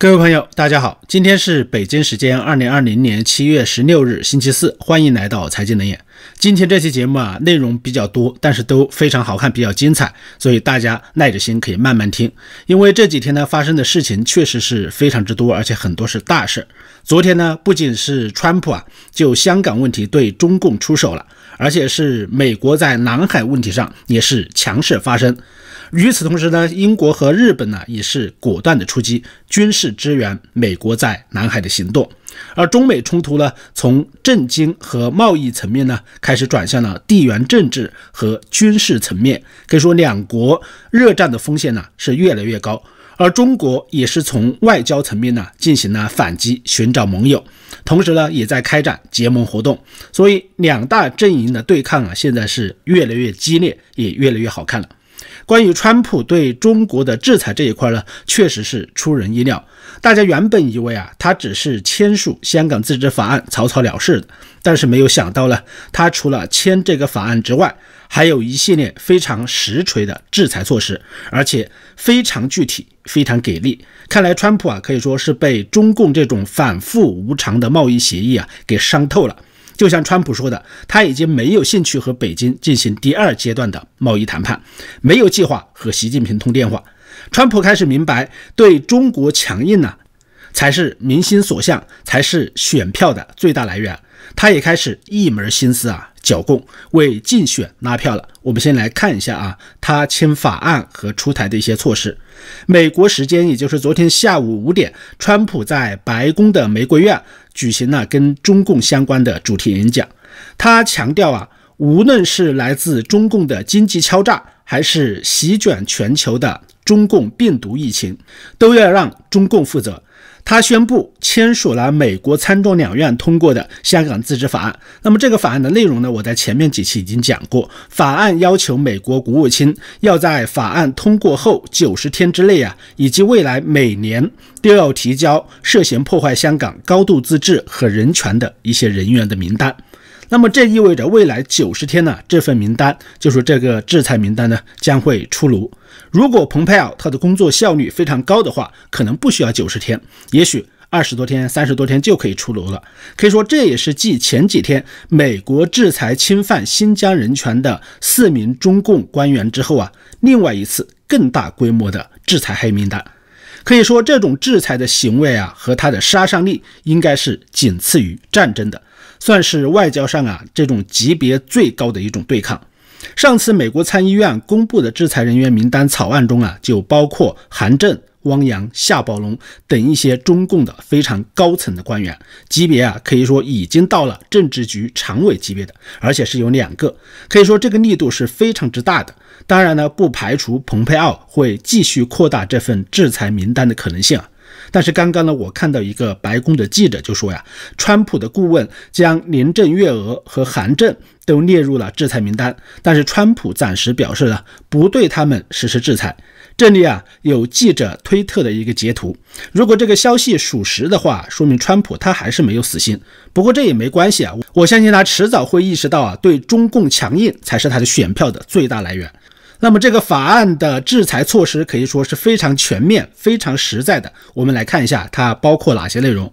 各位朋友，大家好，今天是北京时间二零二零年七月十六日，星期四，欢迎来到财经冷眼。今天这期节目啊，内容比较多，但是都非常好看，比较精彩，所以大家耐着心可以慢慢听。因为这几天呢，发生的事情确实是非常之多，而且很多是大事。昨天呢，不仅是川普啊，就香港问题对中共出手了。而且是美国在南海问题上也是强势发声。与此同时呢，英国和日本呢也是果断的出击，军事支援美国在南海的行动。而中美冲突呢，从震惊和贸易层面呢，开始转向了地缘政治和军事层面，可以说两国热战的风险呢是越来越高。而中国也是从外交层面呢进行了反击，寻找盟友，同时呢也在开展结盟活动，所以两大阵营的对抗啊，现在是越来越激烈，也越来越好看了。关于川普对中国的制裁这一块呢，确实是出人意料。大家原本以为啊，他只是签署《香港自治法案》草草了事的，但是没有想到呢，他除了签这个法案之外，还有一系列非常实锤的制裁措施，而且非常具体，非常给力。看来川普啊，可以说是被中共这种反复无常的贸易协议啊给伤透了。就像川普说的，他已经没有兴趣和北京进行第二阶段的贸易谈判，没有计划和习近平通电话。川普开始明白，对中国强硬呢，才是民心所向，才是选票的最大来源。他也开始一门心思啊剿共，为竞选拉票了。我们先来看一下啊，他签法案和出台的一些措施。美国时间也就是昨天下午五点，川普在白宫的玫瑰院。举行了跟中共相关的主题演讲，他强调啊，无论是来自中共的经济敲诈，还是席卷全球的中共病毒疫情，都要让中共负责。他宣布签署了美国参众两院通过的香港自治法案。那么，这个法案的内容呢？我在前面几期已经讲过，法案要求美国国务卿要在法案通过后九十天之内啊，以及未来每年都要提交涉嫌破坏香港高度自治和人权的一些人员的名单。那么这意味着未来九十天呢，这份名单，就是这个制裁名单呢，将会出炉。如果蓬佩奥他的工作效率非常高的话，可能不需要九十天，也许二十多天、三十多天就可以出炉了。可以说，这也是继前几天美国制裁侵犯新疆人权的四名中共官员之后啊，另外一次更大规模的制裁黑名单。可以说，这种制裁的行为啊，和它的杀伤力应该是仅次于战争的。算是外交上啊这种级别最高的一种对抗。上次美国参议院公布的制裁人员名单草案中啊，就包括韩正、汪洋、夏宝龙等一些中共的非常高层的官员，级别啊可以说已经到了政治局常委级别的，而且是有两个，可以说这个力度是非常之大的。当然呢，不排除蓬佩奥会继续扩大这份制裁名单的可能性啊。但是刚刚呢，我看到一个白宫的记者就说呀，川普的顾问将林郑月娥和韩正都列入了制裁名单，但是川普暂时表示了不对他们实施制裁。这里啊有记者推特的一个截图，如果这个消息属实的话，说明川普他还是没有死心。不过这也没关系啊，我相信他迟早会意识到啊，对中共强硬才是他的选票的最大来源。那么，这个法案的制裁措施可以说是非常全面、非常实在的。我们来看一下它包括哪些内容。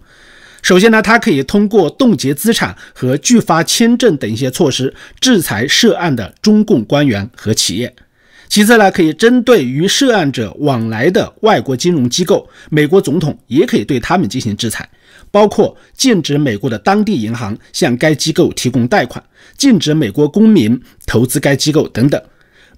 首先呢，它可以通过冻结资产和拒发签证等一些措施制裁涉案的中共官员和企业。其次呢，可以针对与涉案者往来的外国金融机构，美国总统也可以对他们进行制裁，包括禁止美国的当地银行向该机构提供贷款，禁止美国公民投资该机构等等。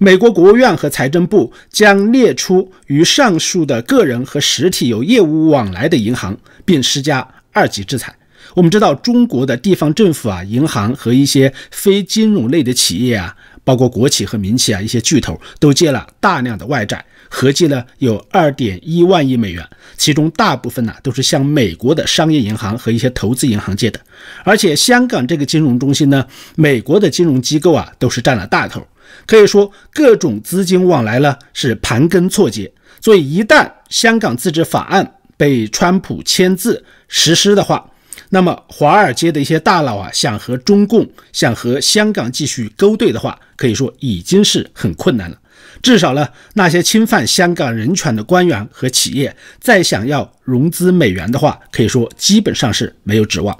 美国国务院和财政部将列出与上述的个人和实体有业务往来的银行，并施加二级制裁。我们知道，中国的地方政府啊、银行和一些非金融类的企业啊，包括国企和民企啊，一些巨头都借了大量的外债，合计呢有二点一万亿美元，其中大部分呢都是向美国的商业银行和一些投资银行借的。而且，香港这个金融中心呢，美国的金融机构啊都是占了大头。可以说，各种资金往来呢是盘根错节，所以一旦香港自治法案被川普签字实施的话，那么华尔街的一些大佬啊，想和中共、想和香港继续勾兑的话，可以说已经是很困难了。至少呢，那些侵犯香港人权的官员和企业，再想要融资美元的话，可以说基本上是没有指望。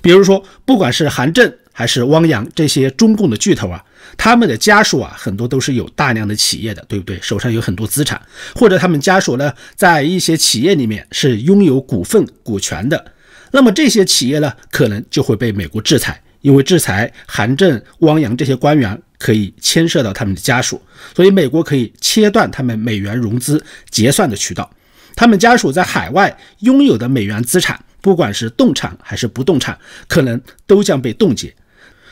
比如说，不管是韩正还是汪洋这些中共的巨头啊。他们的家属啊，很多都是有大量的企业的，对不对？手上有很多资产，或者他们家属呢，在一些企业里面是拥有股份、股权的。那么这些企业呢，可能就会被美国制裁，因为制裁韩正、汪洋这些官员可以牵涉到他们的家属，所以美国可以切断他们美元融资结算的渠道。他们家属在海外拥有的美元资产，不管是动产还是不动产，可能都将被冻结。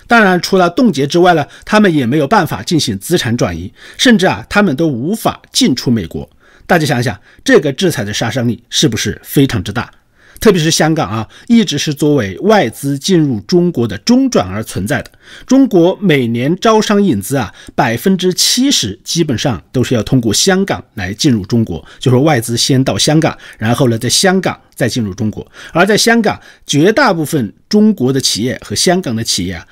当然，除了冻结之外呢，他们也没有办法进行资产转移，甚至啊，他们都无法进出美国。大家想想，这个制裁的杀伤力是不是非常之大？特别是香港啊，一直是作为外资进入中国的中转而存在的。中国每年招商引资啊，百分之七十基本上都是要通过香港来进入中国，就是外资先到香港，然后呢，在香港再进入中国。而在香港，绝大部分中国的企业和香港的企业啊。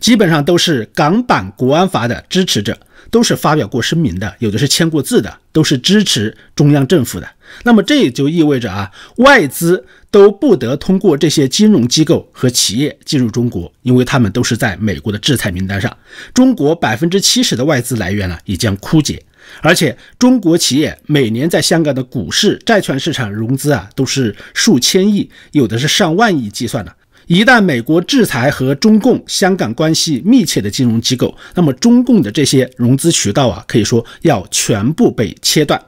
基本上都是港版国安法的支持者，都是发表过声明的，有的是签过字的，都是支持中央政府的。那么这也就意味着啊，外资都不得通过这些金融机构和企业进入中国，因为他们都是在美国的制裁名单上。中国百分之七十的外资来源呢，也将枯竭。而且中国企业每年在香港的股市、债券市场融资啊，都是数千亿，有的是上万亿计算的。一旦美国制裁和中共香港关系密切的金融机构，那么中共的这些融资渠道啊，可以说要全部被切断。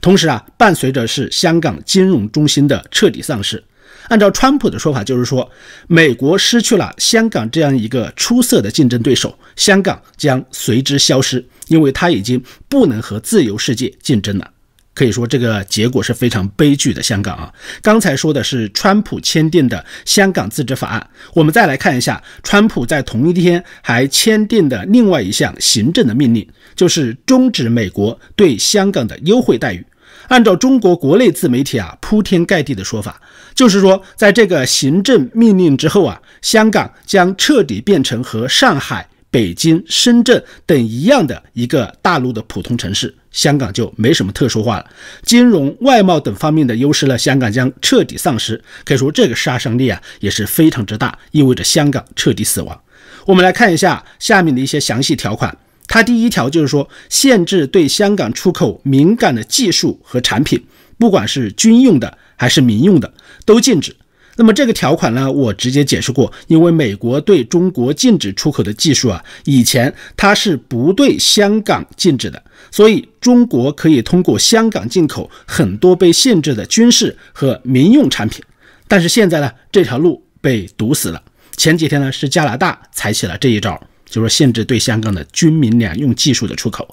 同时啊，伴随着是香港金融中心的彻底丧失。按照川普的说法，就是说，美国失去了香港这样一个出色的竞争对手，香港将随之消失，因为它已经不能和自由世界竞争了。可以说这个结果是非常悲剧的。香港啊，刚才说的是川普签订的《香港自治法案》，我们再来看一下，川普在同一天还签订的另外一项行政的命令，就是终止美国对香港的优惠待遇。按照中国国内自媒体啊铺天盖地的说法，就是说在这个行政命令之后啊，香港将彻底变成和上海。北京、深圳等一样的一个大陆的普通城市，香港就没什么特殊化了。金融、外贸等方面的优势呢，香港将彻底丧失。可以说，这个杀伤力啊也是非常之大，意味着香港彻底死亡。我们来看一下下面的一些详细条款。它第一条就是说，限制对香港出口敏感的技术和产品，不管是军用的还是民用的，都禁止。那么这个条款呢，我直接解释过，因为美国对中国禁止出口的技术啊，以前它是不对香港禁止的，所以中国可以通过香港进口很多被限制的军事和民用产品。但是现在呢，这条路被堵死了。前几天呢，是加拿大采取了这一招，就是限制对香港的军民两用技术的出口。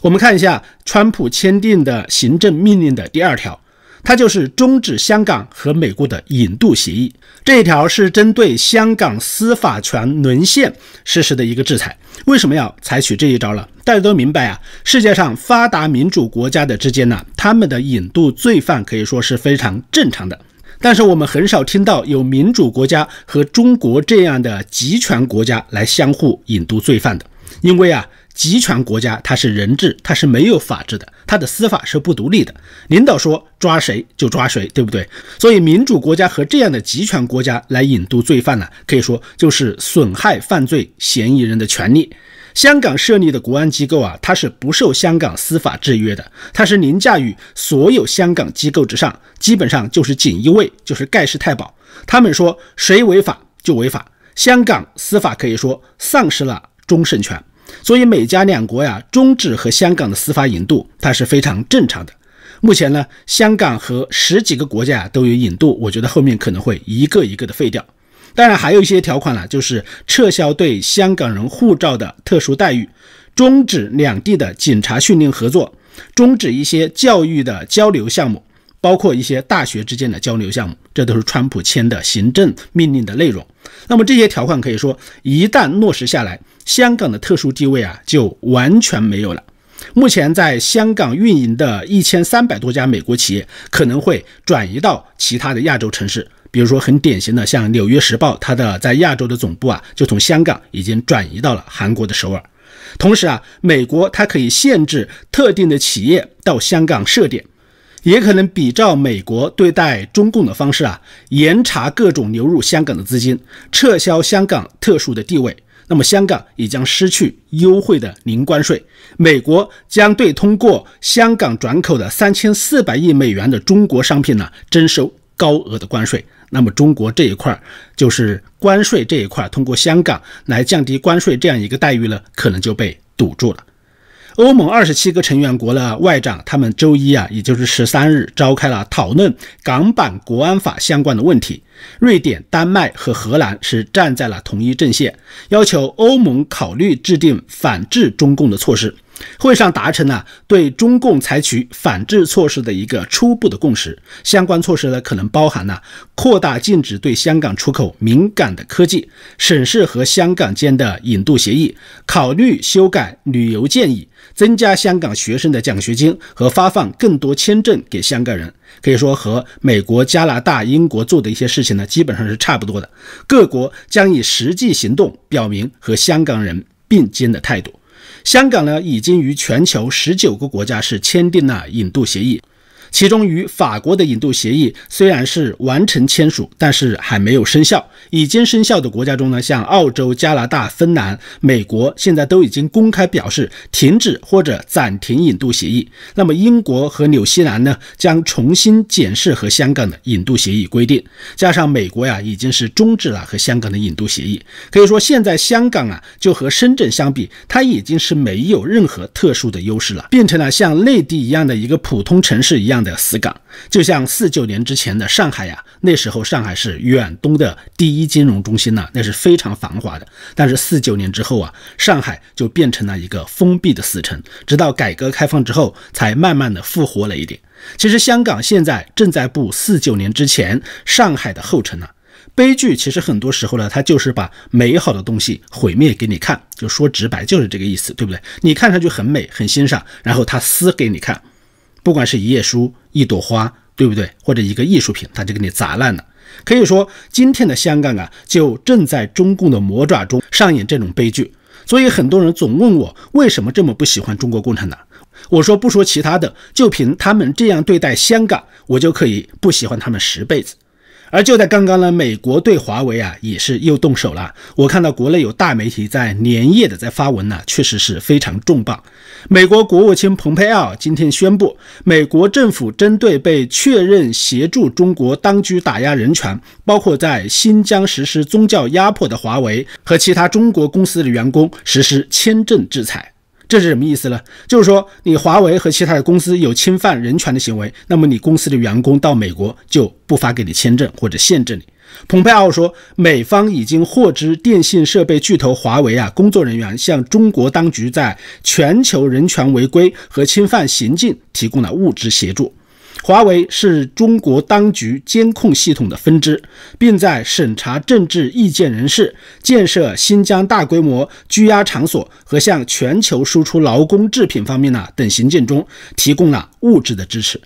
我们看一下川普签订的行政命令的第二条。它就是终止香港和美国的引渡协议，这一条是针对香港司法权沦陷实施的一个制裁。为什么要采取这一招了？大家都明白啊，世界上发达民主国家的之间呢，他们的引渡罪犯可以说是非常正常的，但是我们很少听到有民主国家和中国这样的集权国家来相互引渡罪犯的，因为啊。集权国家，它是人治，它是没有法治的，它的司法是不独立的。领导说抓谁就抓谁，对不对？所以，民主国家和这样的集权国家来引渡罪犯呢，可以说就是损害犯罪嫌疑人的权利。香港设立的国安机构啊，它是不受香港司法制约的，它是凌驾于所有香港机构之上，基本上就是锦衣卫，就是盖世太保。他们说谁违法就违法，香港司法可以说丧失了终审权。所以美加两国呀，终止和香港的司法引渡，它是非常正常的。目前呢，香港和十几个国家呀都有引渡，我觉得后面可能会一个一个的废掉。当然，还有一些条款呢，就是撤销对香港人护照的特殊待遇，终止两地的警察训练合作，终止一些教育的交流项目，包括一些大学之间的交流项目，这都是川普签的行政命令的内容。那么这些条款可以说，一旦落实下来。香港的特殊地位啊，就完全没有了。目前，在香港运营的一千三百多家美国企业可能会转移到其他的亚洲城市，比如说很典型的像《纽约时报》，它的在亚洲的总部啊，就从香港已经转移到了韩国的首尔。同时啊，美国它可以限制特定的企业到香港设点，也可能比照美国对待中共的方式啊，严查各种流入香港的资金，撤销香港特殊的地位。那么香港也将失去优惠的零关税，美国将对通过香港转口的三千四百亿美元的中国商品呢征收高额的关税。那么中国这一块儿就是关税这一块儿，通过香港来降低关税这样一个待遇呢，可能就被堵住了。欧盟二十七个成员国的外长，他们周一啊，也就是十三日，召开了讨论港版国安法相关的问题。瑞典、丹麦和荷兰是站在了同一阵线，要求欧盟考虑制定反制中共的措施。会上达成了对中共采取反制措施的一个初步的共识，相关措施呢可能包含了扩大禁止对香港出口敏感的科技、审视和香港间的引渡协议、考虑修改旅游建议、增加香港学生的奖学金和发放更多签证给香港人。可以说，和美国、加拿大、英国做的一些事情呢，基本上是差不多的。各国将以实际行动表明和香港人并肩的态度。香港呢，已经与全球十九个国家是签订了引渡协议。其中与法国的引渡协议虽然是完成签署，但是还没有生效。已经生效的国家中呢，像澳洲、加拿大、芬兰、美国，现在都已经公开表示停止或者暂停引渡协议。那么英国和纽西兰呢，将重新检视和香港的引渡协议规定。加上美国呀，已经是终止了和香港的引渡协议。可以说，现在香港啊，就和深圳相比，它已经是没有任何特殊的优势了，变成了像内地一样的一个普通城市一样。这样的死港，就像四九年之前的上海呀，那时候上海是远东的第一金融中心呢，那是非常繁华的。但是四九年之后啊，上海就变成了一个封闭的死城，直到改革开放之后才慢慢的复活了一点。其实香港现在正在步四九年之前上海的后尘呢。悲剧其实很多时候呢，它就是把美好的东西毁灭给你看，就说直白就是这个意思，对不对？你看上去很美，很欣赏，然后他撕给你看。不管是一页书、一朵花，对不对？或者一个艺术品，它就给你砸烂了。可以说，今天的香港啊，就正在中共的魔爪中上演这种悲剧。所以，很多人总问我，为什么这么不喜欢中国共产党？我说，不说其他的，就凭他们这样对待香港，我就可以不喜欢他们十辈子。而就在刚刚呢，美国对华为啊也是又动手了。我看到国内有大媒体在连夜的在发文呢，确实是非常重磅。美国国务卿蓬佩奥今天宣布，美国政府针对被确认协助中国当局打压人权，包括在新疆实施宗教压迫的华为和其他中国公司的员工实施签证制裁。这是什么意思呢？就是说，你华为和其他的公司有侵犯人权的行为，那么你公司的员工到美国就不发给你签证或者限制你。蓬佩奥说，美方已经获知电信设备巨头华为啊工作人员向中国当局在全球人权违规和侵犯行径提供了物质协助。华为是中国当局监控系统的分支，并在审查政治意见人士、建设新疆大规模拘押场所和向全球输出劳工制品方面呢等行径中提供了物质的支持。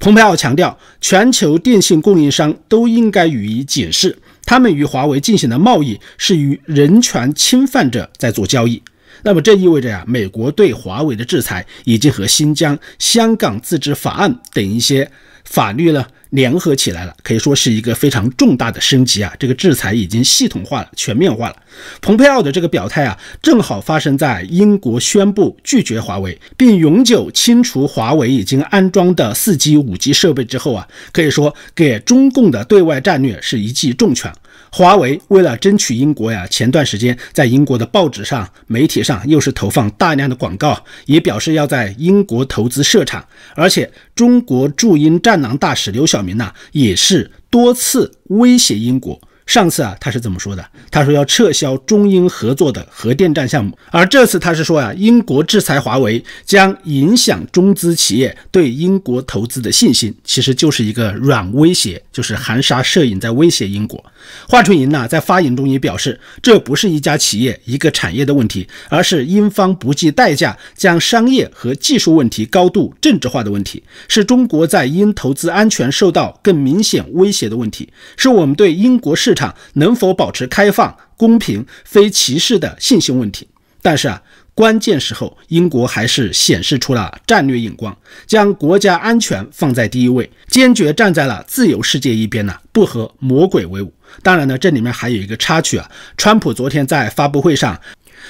蓬佩奥强调，全球电信供应商都应该予以警示：他们与华为进行的贸易是与人权侵犯者在做交易。那么这意味着呀，美国对华为的制裁已经和新疆、香港自治法案等一些法律呢联合起来了，可以说是一个非常重大的升级啊！这个制裁已经系统化了、全面化了。蓬佩奥的这个表态啊，正好发生在英国宣布拒绝华为并永久清除华为已经安装的 4G、5G 设备之后啊，可以说给中共的对外战略是一记重拳。华为为了争取英国呀，前段时间在英国的报纸上、媒体上又是投放大量的广告，也表示要在英国投资设厂。而且，中国驻英战狼大使刘晓明呢，也是多次威胁英国。上次啊，他是怎么说的？他说要撤销中英合作的核电站项目。而这次他是说呀，英国制裁华为将影响中资企业对英国投资的信心。其实就是一个软威胁，就是含沙射影在威胁英国。华春莹呢，在发言中也表示，这不是一家企业、一个产业的问题，而是英方不计代价将商业和技术问题高度政治化的问题，是中国在英投资安全受到更明显威胁的问题，是我们对英国市场能否保持开放、公平、非歧视的信心问题。但是啊。关键时候，英国还是显示出了战略眼光，将国家安全放在第一位，坚决站在了自由世界一边呢，不和魔鬼为伍。当然呢，这里面还有一个插曲啊，川普昨天在发布会上。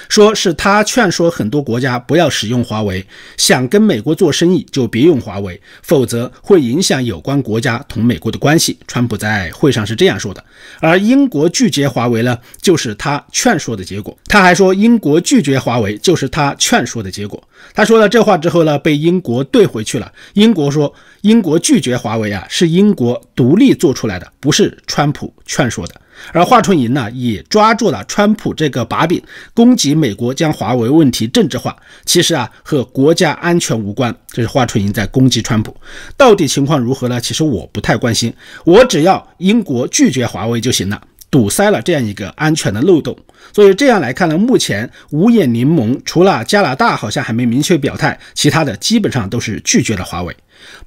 说是他劝说很多国家不要使用华为，想跟美国做生意就别用华为，否则会影响有关国家同美国的关系。川普在会上是这样说的。而英国拒绝华为呢，就是他劝说的结果。他还说英国拒绝华为就是他劝说的结果。他说了这话之后呢，被英国怼回去了。英国说英国拒绝华为啊，是英国独立做出来的，不是川普劝说的。而华春莹呢，也抓住了川普这个把柄，攻击美国将华为问题政治化。其实啊，和国家安全无关。这是华春莹在攻击川普，到底情况如何呢？其实我不太关心，我只要英国拒绝华为就行了，堵塞了这样一个安全的漏洞。所以这样来看呢，目前五眼联盟除了加拿大好像还没明确表态，其他的基本上都是拒绝了华为。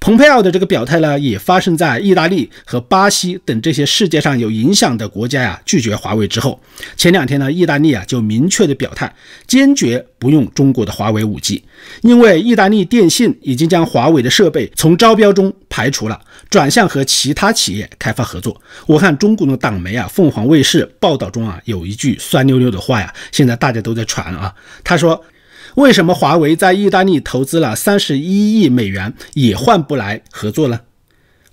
蓬佩奥的这个表态呢，也发生在意大利和巴西等这些世界上有影响的国家呀拒绝华为之后。前两天呢，意大利啊就明确的表态，坚决不用中国的华为五 G，因为意大利电信已经将华为的设备从招标中排除了。转向和其他企业开发合作。我看中国的党媒啊，凤凰卫视报道中啊，有一句酸溜溜的话呀，现在大家都在传啊。他说，为什么华为在意大利投资了三十一亿美元也换不来合作呢？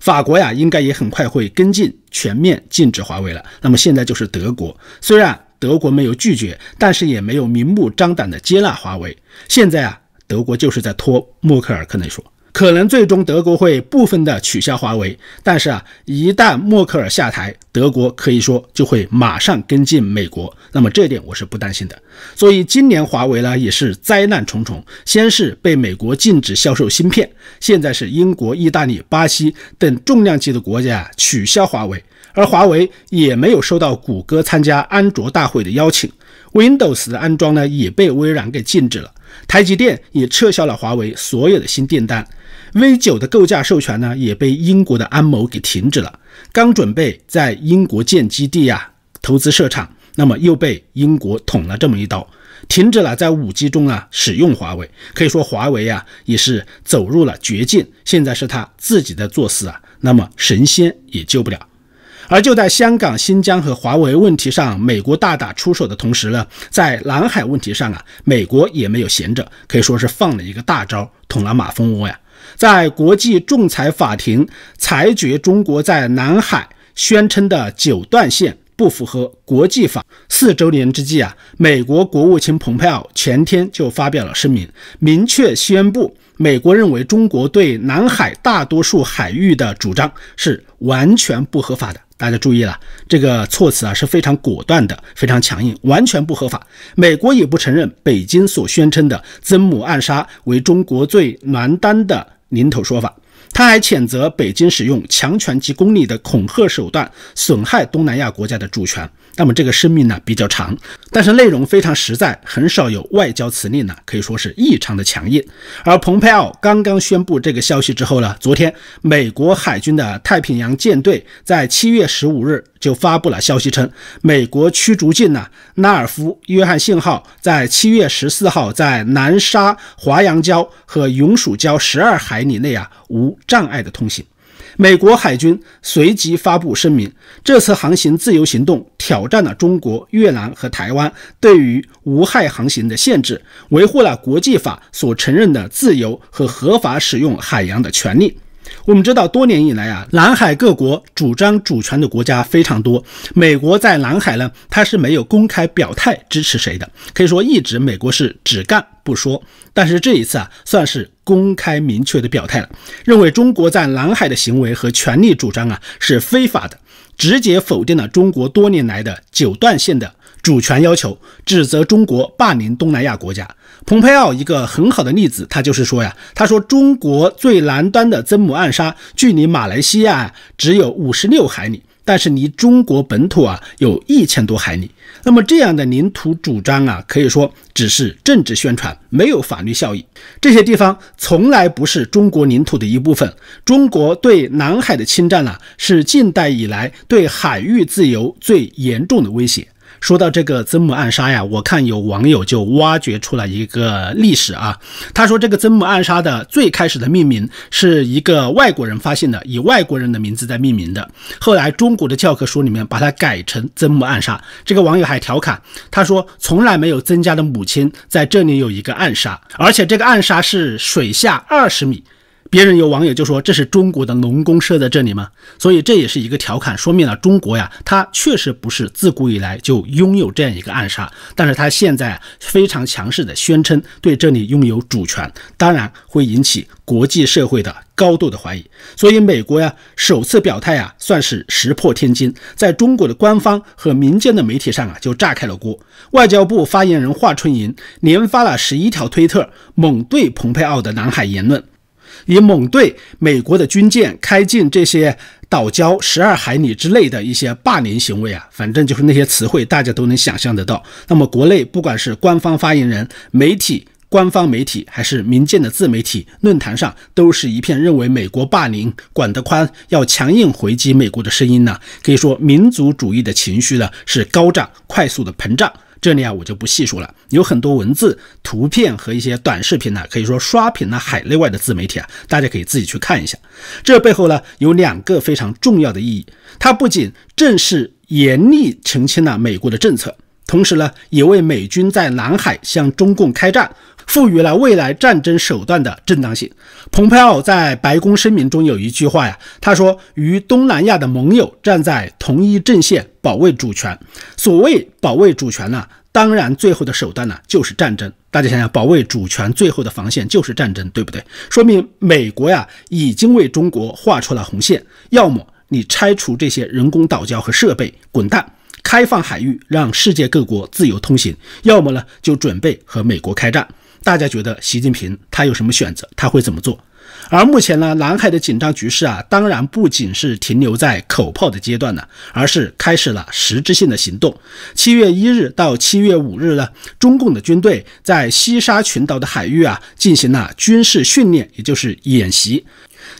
法国呀，应该也很快会跟进全面禁止华为了。那么现在就是德国，虽然德国没有拒绝，但是也没有明目张胆的接纳华为。现在啊，德国就是在拖默克尔可能说。可能最终德国会部分的取消华为，但是啊，一旦默克尔下台，德国可以说就会马上跟进美国。那么这点我是不担心的。所以今年华为呢也是灾难重重，先是被美国禁止销售芯片，现在是英国、意大利、巴西等重量级的国家取消华为，而华为也没有收到谷歌参加安卓大会的邀请，Windows 的安装呢也被微软给禁止了，台积电也撤销了华为所有的新订单。V 九的构架授权呢，也被英国的安某给停止了。刚准备在英国建基地呀，投资设厂，那么又被英国捅了这么一刀，停止了在五 G 中啊使用华为。可以说华为呀，也是走入了绝境。现在是他自己在作死啊，那么神仙也救不了。而就在香港、新疆和华为问题上，美国大打出手的同时呢，在南海问题上啊，美国也没有闲着，可以说是放了一个大招，捅了马蜂窝呀。在国际仲裁法庭裁决中国在南海宣称的九段线不符合国际法四周年之际啊，美国国务卿蓬佩奥前天就发表了声明，明确宣布美国认为中国对南海大多数海域的主张是完全不合法的。大家注意了，这个措辞啊是非常果断的，非常强硬，完全不合法。美国也不承认北京所宣称的曾母暗沙为中国最南端的。临头说法，他还谴责北京使用强权及公理的恐吓手段，损害东南亚国家的主权。那么这个声明呢比较长，但是内容非常实在，很少有外交辞令呢，可以说是异常的强硬。而蓬佩奥刚刚宣布这个消息之后呢，昨天美国海军的太平洋舰队在七月十五日就发布了消息称，美国驱逐舰呢拉尔夫·约翰逊号在七月十四号在南沙华阳礁和永暑礁十二海里内啊无障碍的通行。美国海军随即发布声明，这次航行自由行动挑战了中国、越南和台湾对于无害航行的限制，维护了国际法所承认的自由和合法使用海洋的权利。我们知道，多年以来啊，南海各国主张主权的国家非常多。美国在南海呢，它是没有公开表态支持谁的，可以说一直美国是只干不说。但是这一次啊，算是公开明确的表态了，认为中国在南海的行为和权利主张啊是非法的，直接否定了中国多年来的九段线的主权要求，指责中国霸凌东南亚国家。蓬佩奥一个很好的例子，他就是说呀，他说中国最南端的曾母暗沙距离马来西亚只有五十六海里，但是离中国本土啊有一千多海里。那么这样的领土主张啊，可以说只是政治宣传，没有法律效益。这些地方从来不是中国领土的一部分。中国对南海的侵占呢，是近代以来对海域自由最严重的威胁。说到这个曾母暗杀呀，我看有网友就挖掘出了一个历史啊。他说这个曾母暗杀的最开始的命名是一个外国人发现的，以外国人的名字在命名的。后来中国的教科书里面把它改成曾母暗杀。这个网友还调侃他说，从来没有曾家的母亲在这里有一个暗杀，而且这个暗杀是水下二十米。别人有网友就说：“这是中国的农工社在这里吗？”所以这也是一个调侃，说明了中国呀，它确实不是自古以来就拥有这样一个暗杀，但是它现在非常强势的宣称对这里拥有主权，当然会引起国际社会的高度的怀疑。所以美国呀，首次表态啊，算是石破天惊，在中国的官方和民间的媒体上啊，就炸开了锅。外交部发言人华春莹连发了十一条推特，猛怼蓬佩奥的南海言论。以猛对美国的军舰开进这些岛礁十二海里之内的一些霸凌行为啊，反正就是那些词汇，大家都能想象得到。那么国内不管是官方发言人、媒体、官方媒体，还是民间的自媒体论坛上，都是一片认为美国霸凌管得宽，要强硬回击美国的声音呢。可以说，民族主义的情绪呢是高涨、快速的膨胀。这里啊，我就不细说了。有很多文字、图片和一些短视频呢，可以说刷屏了海内外的自媒体啊，大家可以自己去看一下。这背后呢，有两个非常重要的意义，它不仅正式严厉澄清了美国的政策。同时呢，也为美军在南海向中共开战赋予了未来战争手段的正当性。蓬佩奥在白宫声明中有一句话呀，他说：“与东南亚的盟友站在同一阵线，保卫主权。”所谓保卫主权呢，当然最后的手段呢就是战争。大家想想，保卫主权最后的防线就是战争，对不对？说明美国呀已经为中国画出了红线：要么你拆除这些人工岛礁和设备，滚蛋。开放海域，让世界各国自由通行；要么呢，就准备和美国开战。大家觉得习近平他有什么选择？他会怎么做？而目前呢，南海的紧张局势啊，当然不仅是停留在口炮的阶段了，而是开始了实质性的行动。七月一日到七月五日呢，中共的军队在西沙群岛的海域啊，进行了军事训练，也就是演习。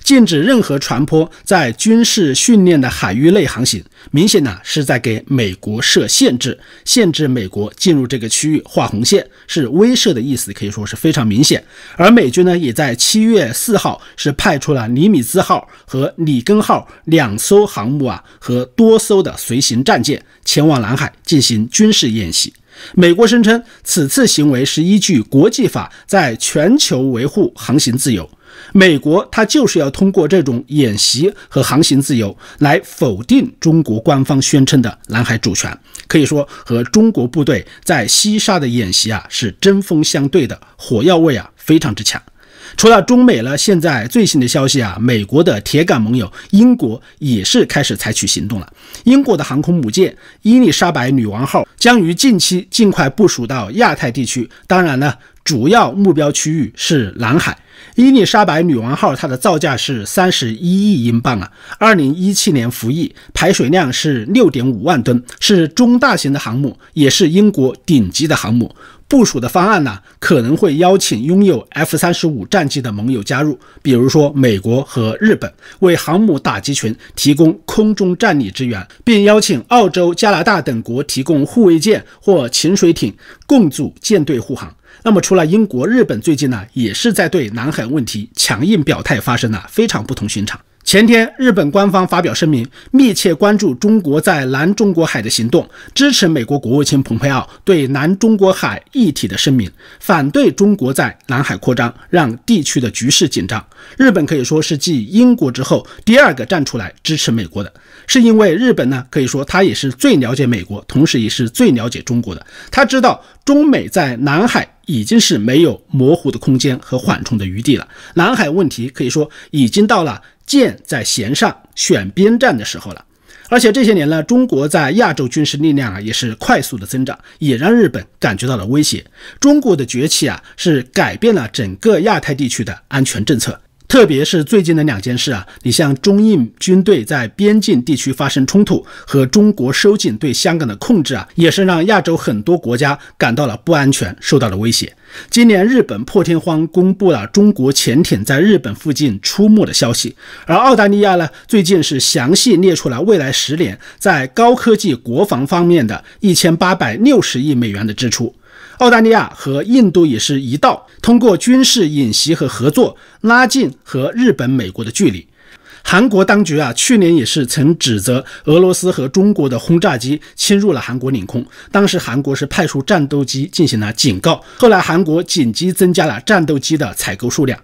禁止任何船舶在军事训练的海域内航行，明显呢是在给美国设限制，限制美国进入这个区域，画红线是威慑的意思，可以说是非常明显。而美军呢，也在七月四号是派出了尼米兹号和里根号两艘航母啊，和多艘的随行战舰前往南海进行军事演习。美国声称此次行为是依据国际法在全球维护航行自由。美国它就是要通过这种演习和航行自由来否定中国官方宣称的南海主权，可以说和中国部队在西沙的演习啊是针锋相对的，火药味啊非常之强。除了中美了，现在最新的消息啊，美国的铁杆盟友英国也是开始采取行动了。英国的航空母舰伊丽莎白女王号将于近期尽快部署到亚太地区，当然呢，主要目标区域是南海。伊丽莎白女王号它的造价是三十一亿英镑啊，二零一七年服役，排水量是六点五万吨，是中大型的航母，也是英国顶级的航母。部署的方案呢，可能会邀请拥有 F 三十五战机的盟友加入，比如说美国和日本，为航母打击群提供空中战力支援，并邀请澳洲、加拿大等国提供护卫舰或潜水艇，共组舰队护航。那么，除了英国，日本最近呢，也是在对南海问题强硬表态，发生了非常不同寻常。前天，日本官方发表声明，密切关注中国在南中国海的行动，支持美国国务卿蓬佩奥对南中国海议题的声明，反对中国在南海扩张，让地区的局势紧张。日本可以说是继英国之后第二个站出来支持美国的，是因为日本呢，可以说他也是最了解美国，同时也是最了解中国的。他知道中美在南海已经是没有模糊的空间和缓冲的余地了，南海问题可以说已经到了。箭在弦上，选边站的时候了。而且这些年呢，中国在亚洲军事力量啊也是快速的增长，也让日本感觉到了威胁。中国的崛起啊，是改变了整个亚太地区的安全政策。特别是最近的两件事啊，你像中印军队在边境地区发生冲突，和中国收紧对香港的控制啊，也是让亚洲很多国家感到了不安全，受到了威胁。今年，日本破天荒公布了中国潜艇在日本附近出没的消息。而澳大利亚呢，最近是详细列出了未来十年在高科技国防方面的一千八百六十亿美元的支出。澳大利亚和印度也是一道，通过军事演习和合作拉近和日本、美国的距离。韩国当局啊，去年也是曾指责俄罗斯和中国的轰炸机侵入了韩国领空。当时韩国是派出战斗机进行了警告，后来韩国紧急增加了战斗机的采购数量。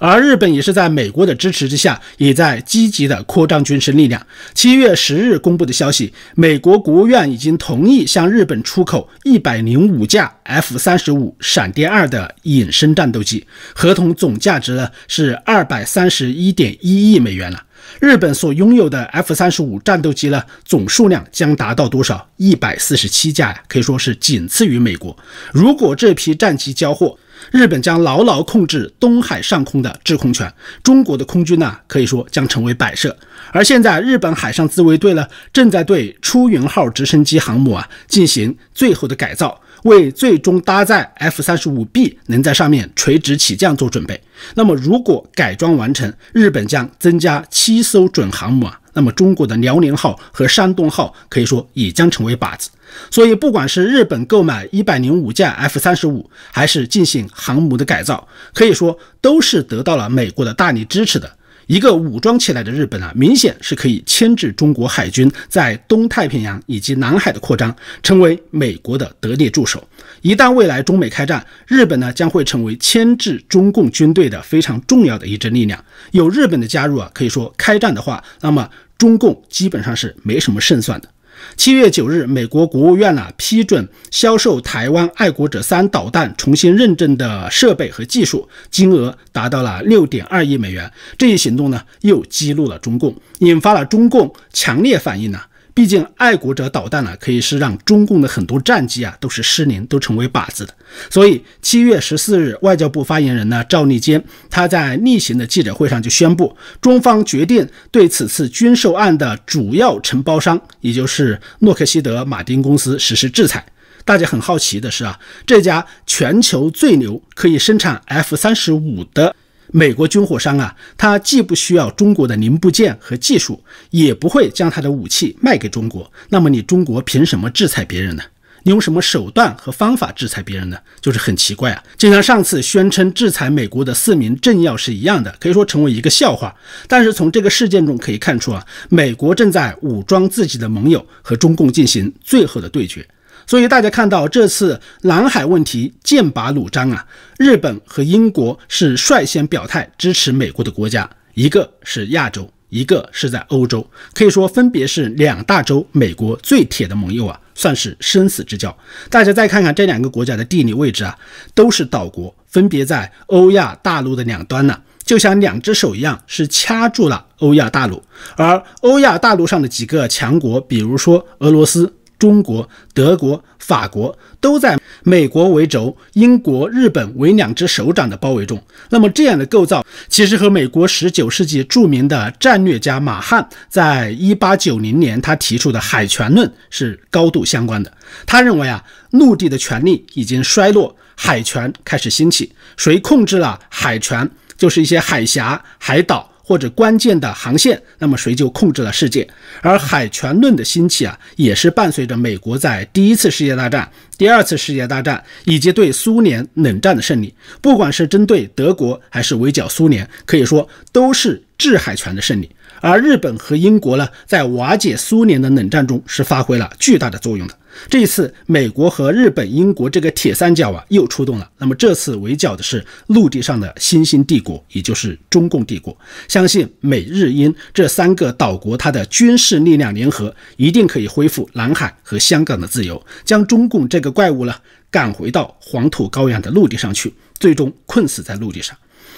而日本也是在美国的支持之下，也在积极的扩张军事力量。七月十日公布的消息，美国国务院已经同意向日本出口一百零五架 F 三十五闪电二的隐身战斗机，合同总价值呢是二百三十一点一亿美元了。日本所拥有的 F 三十五战斗机呢，总数量将达到多少？一百四十七架呀，可以说是仅次于美国。如果这批战机交货，日本将牢牢控制东海上空的制空权，中国的空军呢，可以说将成为摆设。而现在，日本海上自卫队呢，正在对出云号直升机航母啊进行最后的改造。为最终搭载 F 三十五 B 能在上面垂直起降做准备。那么，如果改装完成，日本将增加七艘准航母啊。那么，中国的辽宁号和山东号可以说也将成为靶子。所以，不管是日本购买一百零五架 F 三十五，还是进行航母的改造，可以说都是得到了美国的大力支持的。一个武装起来的日本啊，明显是可以牵制中国海军在东太平洋以及南海的扩张，成为美国的得力助手。一旦未来中美开战，日本呢将会成为牵制中共军队的非常重要的一支力量。有日本的加入啊，可以说开战的话，那么中共基本上是没什么胜算的。七月九日，美国国务院呢批准销售台湾爱国者三导弹重新认证的设备和技术，金额达到了六点二亿美元。这一行动呢又激怒了中共，引发了中共强烈反应呢。毕竟爱国者导弹呢，可以是让中共的很多战机啊，都是失灵，都成为靶子的。所以七月十四日，外交部发言人呢赵立坚，他在例行的记者会上就宣布，中方决定对此次军售案的主要承包商，也就是洛克希德马丁公司实施制裁。大家很好奇的是啊，这家全球最牛，可以生产 F 三十五的。美国军火商啊，他既不需要中国的零部件和技术，也不会将他的武器卖给中国。那么你中国凭什么制裁别人呢？你用什么手段和方法制裁别人呢？就是很奇怪啊，就像上次宣称制裁美国的四名政要是一样的，可以说成为一个笑话。但是从这个事件中可以看出啊，美国正在武装自己的盟友，和中共进行最后的对决。所以大家看到这次南海问题剑拔弩张啊，日本和英国是率先表态支持美国的国家，一个是亚洲，一个是在欧洲，可以说分别是两大洲美国最铁的盟友啊，算是生死之交。大家再看看这两个国家的地理位置啊，都是岛国，分别在欧亚大陆的两端呢，就像两只手一样，是掐住了欧亚大陆。而欧亚大陆上的几个强国，比如说俄罗斯。中国、德国、法国都在美国为轴、英国、日本为两只手掌的包围中。那么这样的构造，其实和美国十九世纪著名的战略家马汉在一八九零年他提出的海权论是高度相关的。他认为啊，陆地的权力已经衰落，海权开始兴起。谁控制了海权，就是一些海峡、海岛。或者关键的航线，那么谁就控制了世界。而海权论的兴起啊，也是伴随着美国在第一次世界大战、第二次世界大战以及对苏联冷战的胜利。不管是针对德国还是围剿苏联，可以说都是制海权的胜利。而日本和英国呢，在瓦解苏联的冷战中是发挥了巨大的作用的。这一次，美国和日本、英国这个铁三角啊，又出动了。那么，这次围剿的是陆地上的新兴帝国，也就是中共帝国。相信美日英这三个岛国，它的军事力量联合，一定可以恢复南海和香港的自由，将中共这个怪物呢，赶回到黄土高原的陆地上去，最终困死在陆地上。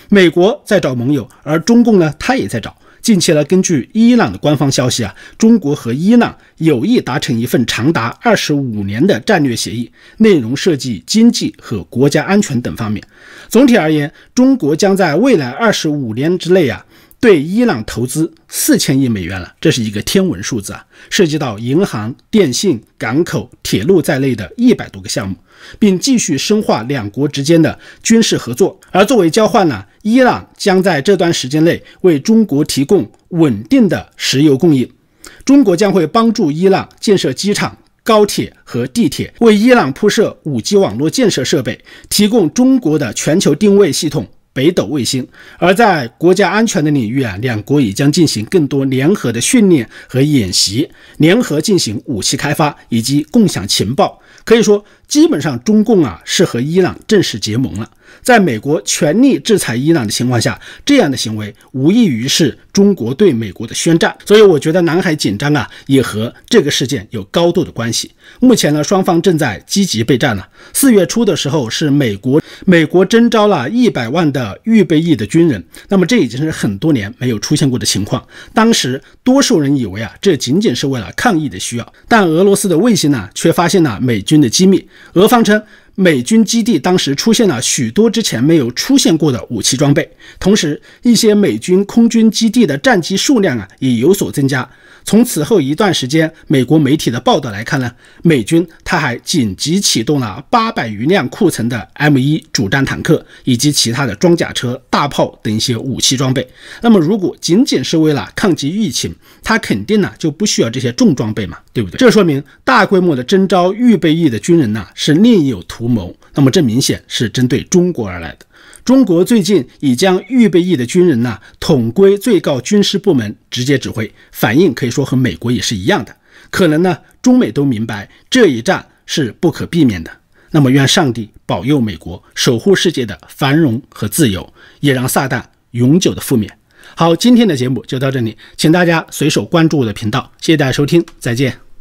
美国在找盟友，而中共呢，他也在找。近期呢，根据伊朗的官方消息啊，中国和伊朗有意达成一份长达二十五年的战略协议，内容涉及经济和国家安全等方面。总体而言，中国将在未来二十五年之内啊，对伊朗投资四千亿美元了，这是一个天文数字啊，涉及到银行、电信、港口、铁路在内的一百多个项目，并继续深化两国之间的军事合作。而作为交换呢？伊朗将在这段时间内为中国提供稳定的石油供应。中国将会帮助伊朗建设机场、高铁和地铁，为伊朗铺设五 G 网络建设设备，提供中国的全球定位系统北斗卫星。而在国家安全的领域啊，两国也将进行更多联合的训练和演习，联合进行武器开发以及共享情报。可以说。基本上，中共啊是和伊朗正式结盟了。在美国全力制裁伊朗的情况下，这样的行为无异于是中国对美国的宣战。所以，我觉得南海紧张啊也和这个事件有高度的关系。目前呢，双方正在积极备战了。四月初的时候，是美国美国征招了一百万的预备役的军人。那么这已经是很多年没有出现过的情况。当时多数人以为啊，这仅仅是为了抗议的需要，但俄罗斯的卫星呢却发现了美军的机密。俄方称。美军基地当时出现了许多之前没有出现过的武器装备，同时一些美军空军基地的战机数量啊也有所增加。从此后一段时间，美国媒体的报道来看呢，美军他还紧急启动了八百余辆库存的 M 一主战坦克以及其他的装甲车、大炮等一些武器装备。那么如果仅仅是为了抗击疫情，他肯定呢就不需要这些重装备嘛，对不对？这说明大规模的征召预备役的军人呢是另有图。图谋，那么这明显是针对中国而来的。中国最近已将预备役的军人呢统归最高军事部门直接指挥，反应可以说和美国也是一样的。可能呢，中美都明白这一战是不可避免的。那么，愿上帝保佑美国，守护世界的繁荣和自由，也让撒旦永久的覆灭。好，今天的节目就到这里，请大家随手关注我的频道。谢谢大家收听，再见。